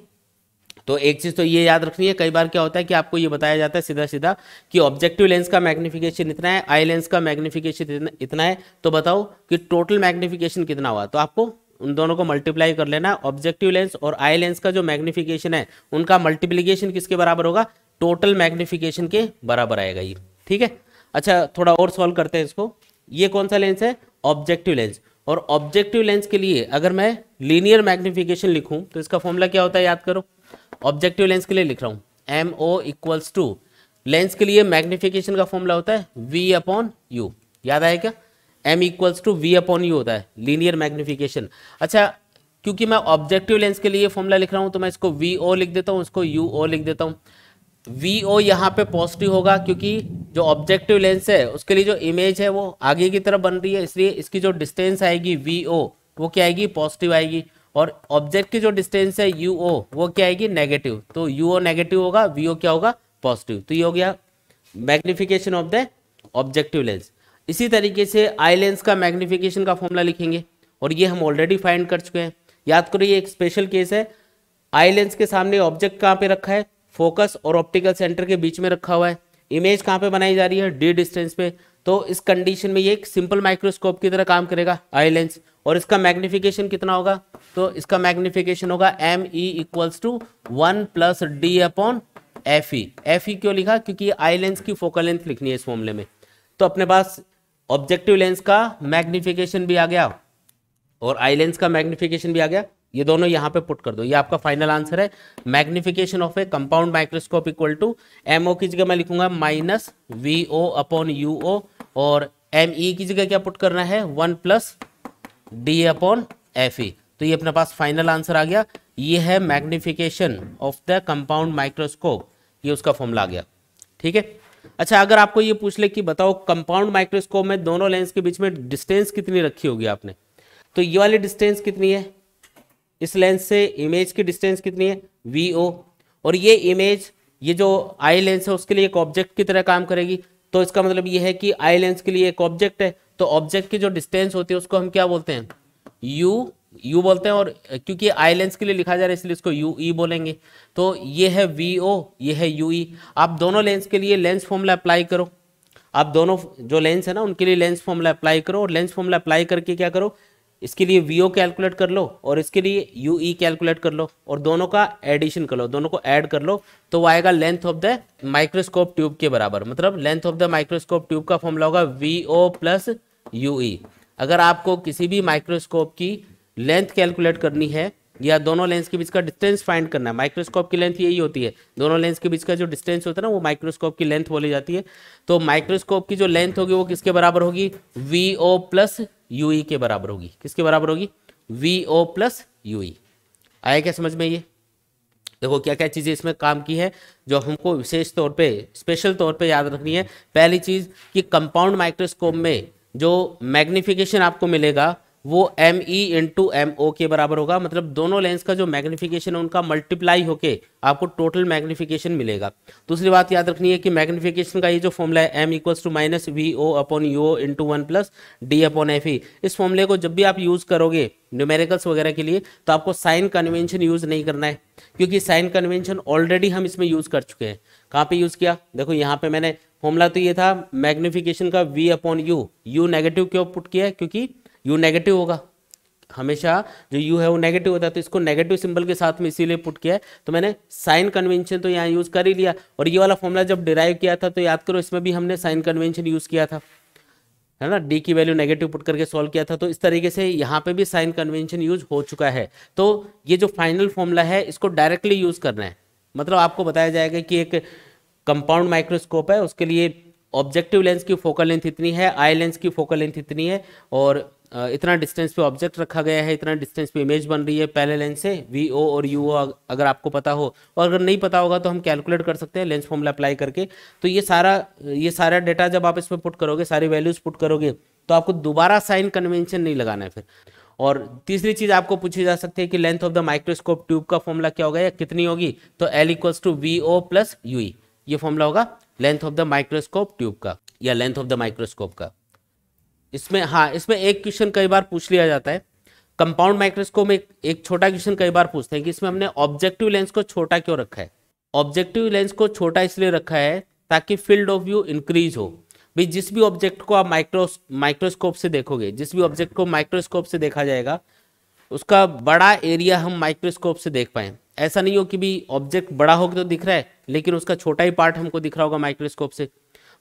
तो एक चीज़ तो ये याद रखनी है कई बार क्या होता है कि आपको ये बताया जाता है सीधा सीधा कि ऑब्जेक्टिव लेंस का मैग्निफिकेशन इतना है आई लेंस का मैग्निफिकेशन इतना है तो बताओ कि टोटल मैग्निफिकेशन कितना हुआ तो आपको उन दोनों को मल्टीप्लाई कर लेना ऑब्जेक्टिव लेंस और आई लेंस का जो मैग्निफिकेशन है उनका मल्टीप्लीकेशन किसके बराबर होगा टोटल मैग्निफिकेशन के बराबर आएगा ये ठीक है अच्छा थोड़ा और सॉल्व करते हैं इसको ये कौन सा लेंस है ऑब्जेक्टिव लेंस और ऑब्जेक्टिव लेंस के लिए अगर मैं लीनियर मैग्निफिकेशन लिखूं तो इसका फॉर्मूला क्या होता है याद करो ऑब्जेक्टिव लेंस के लिए लिख रहा हूँ M O equals to lens के लिए मैग्निफिकेशन का फॉर्मूला होता है वी अपॉन यू याद आए क्या M equals to V upon U होता है लीनियर मैग्निफिकेशन अच्छा क्योंकि मैं ऑब्जेक्टिव लेंस के लिए फॉर्मूला लिख रहा हूँ तो मैं इसको वी ओ लिख देता हूँ इसको यू ओ लिख देता हूँ वी ओ यहाँ पे पॉजिटिव होगा क्योंकि जो ऑब्जेक्टिव लेंस है उसके लिए जो इमेज है वो आगे की तरफ बन रही है इसलिए इसकी जो डिस्टेंस आएगी वी ओ वो क्या आएगी पॉजिटिव आएगी और ऑब्जेक्ट की जो डिस्टेंस है यू ओ वो क्या आएगी नेगेटिव तो यू ओ नेगेटिव होगा वी ओ क्या होगा पॉजिटिव तो ये हो गया magnification of the objective lens इसी तरीके से आई लेंस का मैग्निफिकेशन का फॉर्मूला लिखेंगे और ये हम ऑलरेडी फाइंड कर चुके हैं याद करो ये एक स्पेशल केस है आई लेंस के सामने ऑब्जेक्ट कहाँ पे रखा है फोकस और ऑप्टिकल सेंटर के बीच में रखा हुआ है इमेज कहाँ पे बनाई जा रही है डी डिस्टेंस पे तो इस कंडीशन में ये एक सिंपल माइक्रोस्कोप की तरह काम करेगा आई लेंस और इसका मैग्निफिकेशन कितना होगा तो इसका मैग्निफिकेशन होगा M E equals to one plus D upon F E F E क्यों लिखा क्योंकि आई लेंस की फोकल लेंथ लिखनी है इस मामले में तो अपने पास ऑब्जेक्टिव लेंस का मैग्निफिकेशन भी आ गया और आई लेंस का मैग्निफिकेशन भी आ गया ये दोनों यहां पे पुट कर दो ये आपका फाइनल आंसर है magnification of a compound microscope equal to M O की जगह मैं लिखूंगा minus V O upon U O और एम ई e की जगह क्या पुट करना है one plus D upon F E तो ये अपने पास फाइनल आंसर आ गया ये है magnification of the compound microscope ये उसका फॉर्मूला आ गया ठीक है अच्छा अगर आपको ये पूछ ले कि बताओ कंपाउंड माइक्रोस्कोप में दोनों लेंस के बीच में डिस्टेंस कितनी रखी होगी आपने तो ये वाली डिस्टेंस कितनी है इस लेंस से इमेज की डिस्टेंस कितनी है वी ओ और ये इमेज ये जो आई लेंस है उसके लिए एक ऑब्जेक्ट की तरह काम करेगी तो इसका मतलब ये है कि आई लेंस के लिए एक ऑब्जेक्ट है तो ऑब्जेक्ट की जो डिस्टेंस होती है उसको हम क्या बोलते हैं यू यू बोलते हैं और क्योंकि आई लेंस के लिए लिखा जा रहा है इसलिए इसको यू ई e बोलेंगे तो ये है वी ओ ये है यू ई e। आप दोनों लेंस के लिए लेंस फॉर्मूला अप्लाई करो आप दोनों जो लेंस है ना उनके लिए लेंस फॉर्मूला अप्लाई करो और लेंस फॉर्मूला अप्लाई करके क्या करो इसके लिए वी ओ कैलकुलेट कर लो और इसके लिए यू ई कैलकुलेट कर लो और दोनों का एडिशन कर लो दोनों को ऐड कर लो तो वो आएगा length of the microscope tube के बराबर मतलब length of the microscope tube का फॉर्मूला होगा V O plus U E अगर आपको किसी भी माइक्रोस्कोप की लेंथ कैलकुलेट करनी है या दोनों लेंस के बीच का डिस्टेंस फाइंड करना है माइक्रोस्कोप की लेंथ यही होती है दोनों लेंस के बीच का जो डिस्टेंस होता है ना वो माइक्रोस्कोप की लेंथ बोली जाती है तो माइक्रोस्कोप की जो लेंथ होगी वो किसके बराबर होगी V O plus U E के बराबर होगी किसके बराबर होगी V O plus U E आया क्या समझ में ये देखो क्या क्या चीज़ें इसमें काम की है जो हमको विशेष तौर पर स्पेशल तौर पर याद रखनी है पहली चीज़ कि कंपाउंड माइक्रोस्कोप में जो मैग्निफिकेशन आपको मिलेगा वो M E into M O के बराबर होगा मतलब दोनों लेंस का जो मैग्निफिकेशन है उनका मल्टीप्लाई होके आपको टोटल मैग्निफिकेशन मिलेगा दूसरी बात याद रखनी है कि मैग्निफिकेशन का ये जो फॉर्मूला है M equals to minus V O upon U O into one plus D upon F E इस फॉर्मूले को जब भी आप यूज़ करोगे न्यूमेरिकल्स वगैरह के लिए तो आपको साइन कन्वेंशन यूज़ नहीं करना है क्योंकि साइन कन्वेंशन ऑलरेडी हम इसमें यूज़ कर चुके हैं कहाँ पे यूज़ किया देखो यहाँ पे मैंने फॉर्मूला तो ये था मैग्निफिकेशन का V upon U U negative क्यों पुट किया है क्योंकि यू नेगेटिव होगा हमेशा जो यू है वो नेगेटिव होता है तो इसको नेगेटिव सिंबल के साथ में इसीलिए पुट किया है तो मैंने साइन कन्वेंशन तो यहाँ यूज़ कर ही लिया और ये वाला फॉर्मूला जब डिराइव किया था तो याद करो इसमें भी हमने साइन कन्वेंशन यूज़ किया था है ना डी की वैल्यू नेगेटिव पुट करके सॉल्व किया था तो इस तरीके से यहाँ पर भी साइन कन्वेंशन यूज हो चुका है तो ये जो फाइनल फॉर्मूला है इसको डायरेक्टली यूज़ करना है मतलब आपको बताया जाएगा कि एक कंपाउंड माइक्रोस्कोप है उसके लिए ऑब्जेक्टिव लेंस की फोकल लेंथ इतनी है आई लेंस की फोकल लेंथ इतनी है और इतना डिस्टेंस पे ऑब्जेक्ट रखा गया है इतना डिस्टेंस पे इमेज बन रही है पहले लेंस से वी ओ और यू ओ अगर आपको पता हो और अगर नहीं पता होगा तो हम कैलकुलेट कर सकते हैं लेंस फॉर्मूला अप्लाई करके तो ये सारा ये सारा डेटा जब आप इसमें पुट करोगे सारी वैल्यूज़ पुट करोगे तो आपको दोबारा साइन कन्वेंशन नहीं लगाना है फिर और तीसरी चीज़ आपको पूछी जा सकती है कि length of the microscope tube का फॉर्मूला क्या होगा या कितनी होगी तो L equals to V O plus U ये फॉर्मूला होगा length of the microscope tube का या लेंथ ऑफ द माइक्रोस्कोप का इसमें हाँ इसमें एक क्वेश्चन कई बार पूछ लिया जाता है कंपाउंड माइक्रोस्कोप में एक छोटा क्वेश्चन कई बार पूछते हैं कि इसमें हमने ऑब्जेक्टिव लेंस को छोटा क्यों रखा है ऑब्जेक्टिव लेंस को छोटा इसलिए रखा है ताकि फील्ड ऑफ व्यू इंक्रीज हो भाई जिस भी ऑब्जेक्ट को आप माइक्रो माइक्रोस्कोप से देखोगे जिस भी ऑब्जेक्ट को माइक्रोस्कोप से देखा जाएगा उसका बड़ा एरिया हम माइक्रोस्कोप से देख पाए ऐसा नहीं हो कि भी ऑब्जेक्ट बड़ा होकर तो दिख रहा है लेकिन उसका छोटा ही पार्ट हमको दिख रहा होगा माइक्रोस्कोप से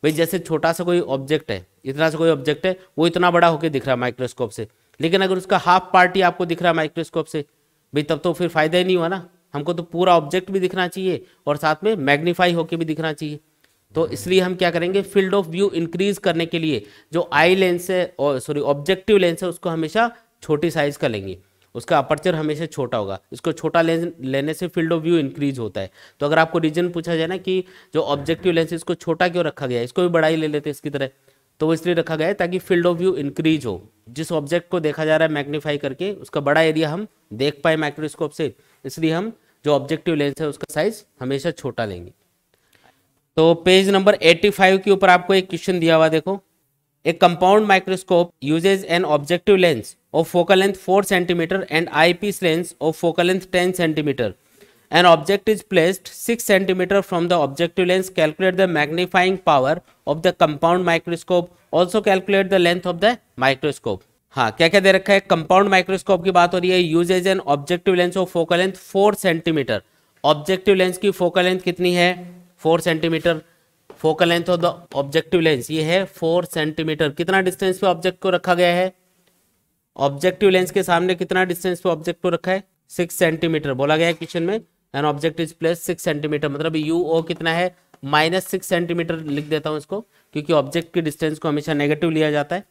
भाई जैसे छोटा सा कोई ऑब्जेक्ट है इतना सा कोई ऑब्जेक्ट है वो इतना बड़ा होकर दिख रहा है माइक्रोस्कोप से लेकिन अगर उसका हाफ पार्ट ही आपको दिख रहा है माइक्रोस्कोप से भाई तब तो फिर फायदा ही नहीं हुआ ना हमको तो पूरा ऑब्जेक्ट भी दिखना चाहिए और साथ में मैग्नीफाई होकर भी दिखना चाहिए तो इसलिए हम क्या करेंगे फील्ड ऑफ व्यू इंक्रीज करने के लिए जो आई लेंस है और सॉरी ऑब्जेक्टिव लेंस है उसको हमेशा छोटी साइज का लेंगे उसका अपर्चर हमेशा छोटा होगा इसको छोटा लेंस लेने से फील्ड ऑफ व्यू इंक्रीज होता है तो अगर आपको रीजन पूछा जाए ना कि जो ऑब्जेक्टिव लेंस इसको छोटा क्यों रखा गया है इसको भी बढ़ाई ले लेते इसकी तरह तो वो इसलिए रखा गया है ताकि फील्ड ऑफ व्यू इंक्रीज हो जिस ऑब्जेक्ट को देखा जा रहा है मैग्नीफाई करके उसका बड़ा एरिया हम देख पाए माइक्रोस्कोप से इसलिए हम जो ऑब्जेक्टिव लेंस है उसका साइज हमेशा छोटा लेंगे तो पेज नंबर 85 के ऊपर आपको एक क्वेश्चन दिया हुआ देखो एक compound microscope uses an objective lens of focal length 4 cm and eyepiece lens of focal length 10 cm. An object is placed 6 cm from the objective lens. Calculate the magnifying power of the compound microscope. Also calculate the length of the microscope. हाँ क्या क्या दे रखा है compound microscope की बात हो रही है uses an objective lens of focal length four centimetre objective lens की फोकल लेंथ कितनी है four centimetre focal length of the objective lens ये है फोर सेंटीमीटर कितना डिस्टेंस पे ऑब्जेक्ट को रखा गया है ऑब्जेक्टिव लेंस के सामने कितना डिस्टेंस पे ऑब्जेक्ट को रखा है सिक्स सेंटीमीटर बोला गया है क्वेश्चन में an object is plus six centimetre मतलब यू ओ कितना है माइनस सिक्स सेंटीमीटर लिख देता हूँ इसको क्योंकि ऑब्जेक्ट की डिस्टेंस को हमेशा नेगेटिव लिया जाता है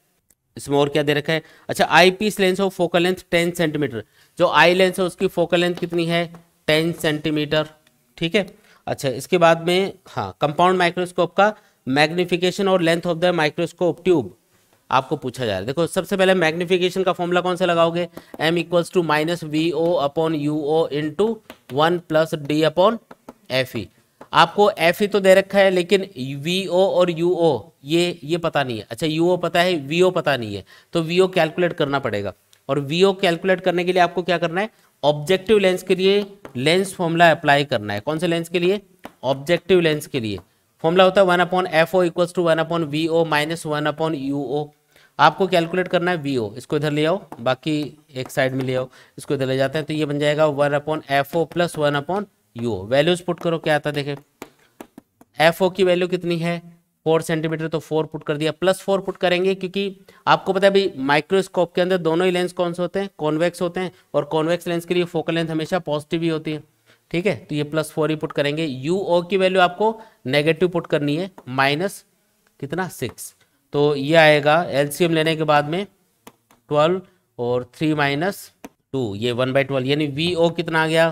इसमें और क्या दे रखा है अच्छा आई पीस लेंस हो फोकल लेंथ टेन सेंटीमीटर जो आई लेंस है उसकी फोकल लेंथ कितनी है टेन सेंटीमीटर ठीक है अच्छा इसके बाद में हाँ कंपाउंड माइक्रोस्कोप का मैग्निफिकेशन और length of the microscope tube आपको पूछा जा रहा है देखो सबसे पहले मैग्निफिकेशन का फॉर्मूला कौन सा लगाओगे M equals to minus V O upon U O into one plus D upon F E आपको एफ ई e तो दे रखा है लेकिन वी ओ और यू ओ ये ये पता नहीं है अच्छा यू ओ पता है वी ओ पता नहीं है तो वी ओ कैलकुलेट करना पड़ेगा और वी ओ कैलकुलेट करने के लिए आपको क्या करना है ऑब्जेक्टिव लेंस के लिए लेंस फॉर्मूला अप्लाई करना है कौन से लेंस के लिए ऑब्जेक्टिव लेंस के लिए फॉर्मूला होता है one upon F O equals to one upon V O minus one upon U O आपको कैलकुलेट करना है वी ओ इसको इधर ले आओ बाकी एक साइड में ले आओ इसको इधर ले जाते हैं तो ये बन जाएगा one upon F O plus one upon U O values put करो क्या आता है देखे एफ ओ की वैल्यू कितनी है फोर सेंटीमीटर तो फोर पुट कर दिया प्लस फोर पुट करेंगे क्योंकि आपको पता है भाई माइक्रोस्कोप के अंदर दोनों ही लेंस कौन से होते हैं कॉन्वेक्स होते हैं और कॉन्वेक्स लेंस के लिए फोकल लेंथ हमेशा पॉजिटिव ही होती है ठीक है तो ये प्लस फोर ही पुट करेंगे यू ओ की वैल्यू आपको नेगेटिव पुट करनी है माइनस कितना सिक्स तो ये आएगा एलसीएम लेने के बाद में ट्वेल्व और थ्री माइनस टू ये वन बाई ट्वेल्व यानी वी ओ कितना आ गया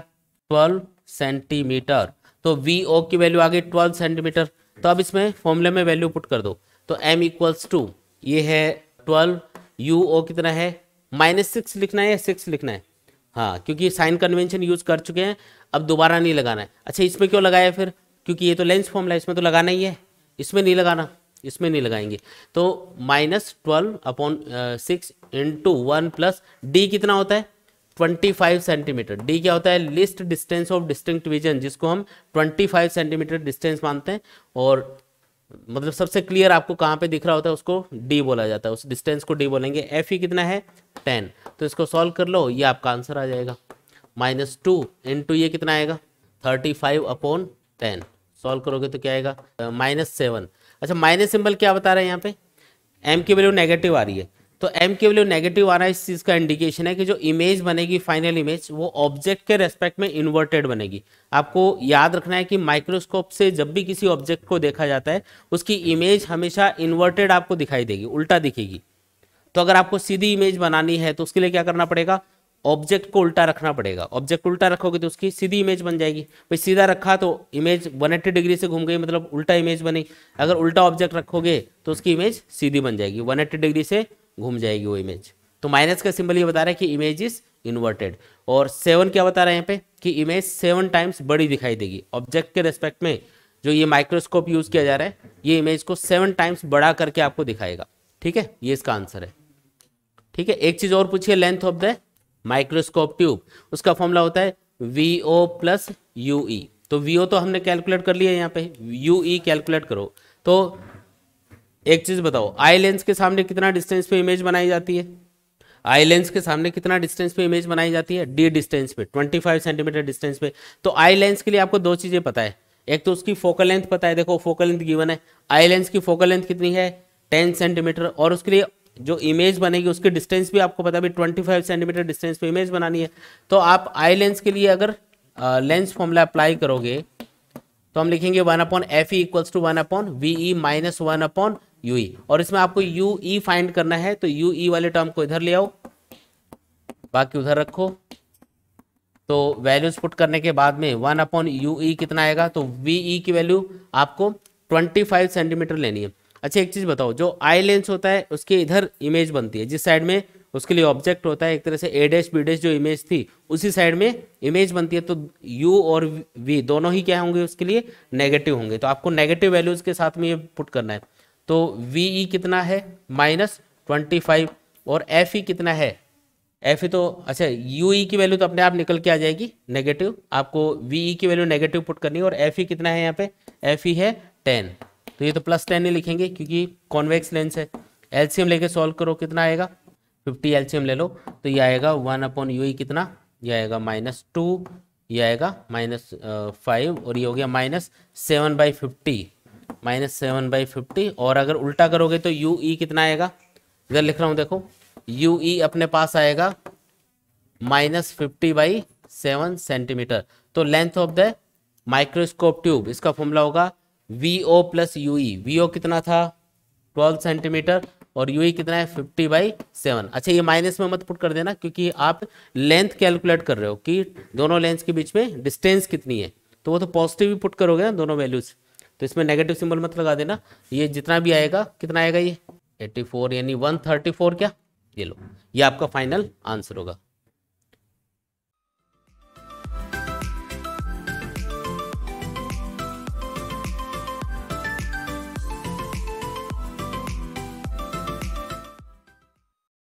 ट्वेल्व सेंटीमीटर तो वी ओ की वैल्यू आ गई ट्वेल्व सेंटीमीटर तो अब इसमें फॉर्मूले में वैल्यू पुट कर दो तो एम इक्वल्स टू ये है ट्वेल्व यू ओ कितना है माइनस सिक्स लिखना है या सिक्स लिखना है हाँ क्योंकि साइन कन्वेंशन यूज कर चुके हैं अब दोबारा नहीं लगाना है अच्छा इसमें क्यों लगाया फिर क्योंकि ये तो लेंस फॉर्मूला है इसमें तो लगाना ही है इसमें नहीं लगाना इसमें नहीं लगाएंगे तो minus twelve upon six into one plus D कितना होता है 25 सेंटीमीटर डी क्या होता है least distance of distinct vision जिसको हम 25 सेंटीमीटर डिस्टेंस मानते हैं और मतलब सबसे क्लियर आपको कहाँ पे दिख रहा होता है उसको डी बोला जाता है उस डिस्टेंस को डी बोलेंगे एफ ई कितना है टेन तो इसको सॉल्व कर लो ये आपका आंसर आ जाएगा माइनस टू इंटू ये कितना आएगा thirty five upon ten solve करोगे तो क्या आएगा माइनस सेवन uh, अच्छा माइनस सिंबल क्या बता रहे हैं यहाँ पे एम की वैल्यू नेगेटिव आ रही है तो एम की वैल्यू नेगेटिव आ रहा है इस चीज़ का इंडिकेशन है कि जो इमेज बनेगी फाइनल इमेज वो ऑब्जेक्ट के रेस्पेक्ट में इन्वर्टेड बनेगी आपको याद रखना है कि माइक्रोस्कोप से जब भी किसी ऑब्जेक्ट को देखा जाता है उसकी इमेज हमेशा इन्वर्टेड आपको दिखाई देगी उल्टा दिखेगी तो अगर आपको सीधी इमेज बनानी है तो उसके लिए क्या करना पड़ेगा ऑब्जेक्ट को उल्टा रखना पड़ेगा ऑब्जेक्ट उल्टा रखोगे तो उसकी सीधी इमेज बन जाएगी भाई सीधा रखा तो इमेज 180 डिग्री से घूम गई मतलब उल्टा इमेज बनी अगर उल्टा ऑब्जेक्ट रखोगे तो उसकी इमेज सीधी बन जाएगी 180 डिग्री से घूम जाएगी वो इमेज तो माइनस का सिंबल ये बता रहा है कि इमेज इज इन्वर्टेड और सेवन क्या बता रहे हैं यहाँ पे कि इमेज सेवन टाइम्स बड़ी दिखाई देगी ऑब्जेक्ट के रेस्पेक्ट में जो ये माइक्रोस्कोप यूज किया जा रहा है ये इमेज को सेवन टाइम्स बड़ा करके आपको दिखाएगा ठीक है ये इसका आंसर है ठीक है एक चीज और पूछिए length of the microscope tube उसका फॉर्मूला होता है V O plus U E तो वी ओ तो हमने कैलकुलेट कर लिया यहाँ पे यू ई कैलकुलेट करो तो एक चीज़ बताओ आई लेंस के सामने कितना डिस्टेंस पे इमेज बनाई जाती है आई लेंस के सामने कितना डिस्टेंस पे इमेज बनाई जाती है डी डिस्टेंस पे 25 सेंटीमीटर डिस्टेंस पे तो आई लेंस के लिए आपको दो चीज़ें पता है एक तो उसकी फोकल लेंथ पता है देखो फोकल लेंथ गिवन है आई लेंस की फोकल लेंथ कितनी है टेन सेंटीमीटर और उसके लिए जो इमेज बनेगी उसकी डिस्टेंस भी आपको पता भी ट्वेंटी फाइव सेंटीमीटर डिस्टेंस पे इमेज बनानी है तो आप आई लेंस के लिए अगर लेंस फॉर्मूला अप्लाई करोगे तो हम लिखेंगे one upon F E equals to one upon V E minus one upon U E और इसमें आपको यू ई फाइंड करना है तो यू ई e वाले टर्म को इधर ले आओ बाकी उधर रखो तो वैल्यूज पुट करने के बाद में वन अपॉन यू ई कितना आएगा तो वी ई e की वैल्यू आपको ट्वेंटी फाइव सेंटीमीटर लेनी है अच्छा एक चीज़ बताओ जो आई लेंस होता है उसके इधर इमेज बनती है जिस साइड में उसके लिए ऑब्जेक्ट होता है एक तरह से ए डैश बी डैश जो इमेज थी उसी साइड में इमेज बनती है तो यू और वी दोनों ही क्या होंगे उसके लिए नेगेटिव होंगे तो आपको नेगेटिव वैल्यूज के साथ में ये पुट करना है तो वी ई e कितना है माइनस ट्वेंटी फाइव और एफ ई e कितना है एफ ई e तो अच्छा यू ई की वैल्यू तो अपने आप निकल के आ जाएगी नेगेटिव आपको वी ई की वैल्यू नेगेटिव पुट करनी है और एफ ई कितना है यहाँ पे एफ ई है टेन तो ये तो प्लस टेन ही लिखेंगे क्योंकि कॉन्वेक्स लेंस है एलसीएम लेके सॉल्व करो कितना आएगा फिफ्टी एलसीएम ले लो तो ये आएगा वन अपॉन यू कितना ये आएगा माइनस टू ये आएगा माइनस फाइव और ये हो गया minus seven by fifty minus seven by fifty और अगर उल्टा करोगे तो यू ई e कितना आएगा इधर लिख रहा हूँ देखो यू ई e अपने पास आएगा minus fifty by seven centimetre तो length of the microscope tube इसका फॉर्मूला होगा V O plus U E V O कितना था 12 सेंटीमीटर और यू e कितना है फिफ्टी बाई सेवन अच्छा ये माइनस में मत पुट कर देना क्योंकि आप लेंथ कैलकुलेट कर रहे हो कि दोनों लेंथ के बीच में डिस्टेंस कितनी है तो वो तो पॉजिटिव ही पुट करोगे ना दोनों वैल्यूज तो इसमें नेगेटिव सिंबल मत लगा देना ये जितना भी आएगा कितना आएगा ये 84 यानी 134 क्या ये लो ये आपका फाइनल आंसर होगा